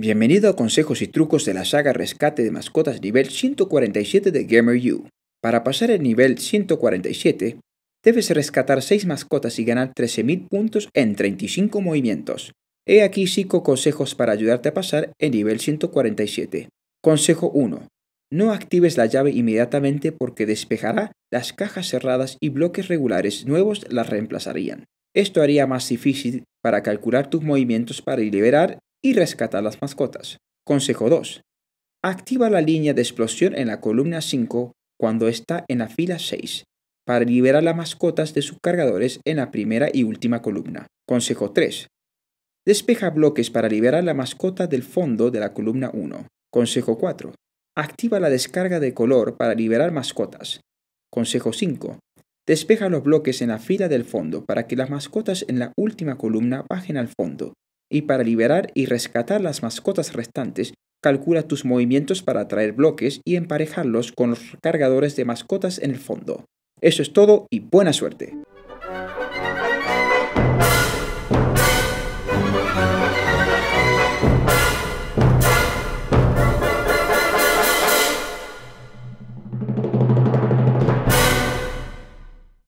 Bienvenido a Consejos y Trucos de la saga Rescate de Mascotas nivel 147 de GamerU. Para pasar el nivel 147, debes rescatar 6 mascotas y ganar 13.000 puntos en 35 movimientos. He aquí 5 consejos para ayudarte a pasar el nivel 147. Consejo 1. No actives la llave inmediatamente porque despejará las cajas cerradas y bloques regulares nuevos las reemplazarían. Esto haría más difícil para calcular tus movimientos para liberar y rescata las mascotas. Consejo 2. Activa la línea de explosión en la columna 5 cuando está en la fila 6 para liberar las mascotas de sus cargadores en la primera y última columna. Consejo 3. Despeja bloques para liberar la mascota del fondo de la columna 1. Consejo 4. Activa la descarga de color para liberar mascotas. Consejo 5. Despeja los bloques en la fila del fondo para que las mascotas en la última columna bajen al fondo y para liberar y rescatar las mascotas restantes, calcula tus movimientos para atraer bloques y emparejarlos con los cargadores de mascotas en el fondo. Eso es todo y buena suerte.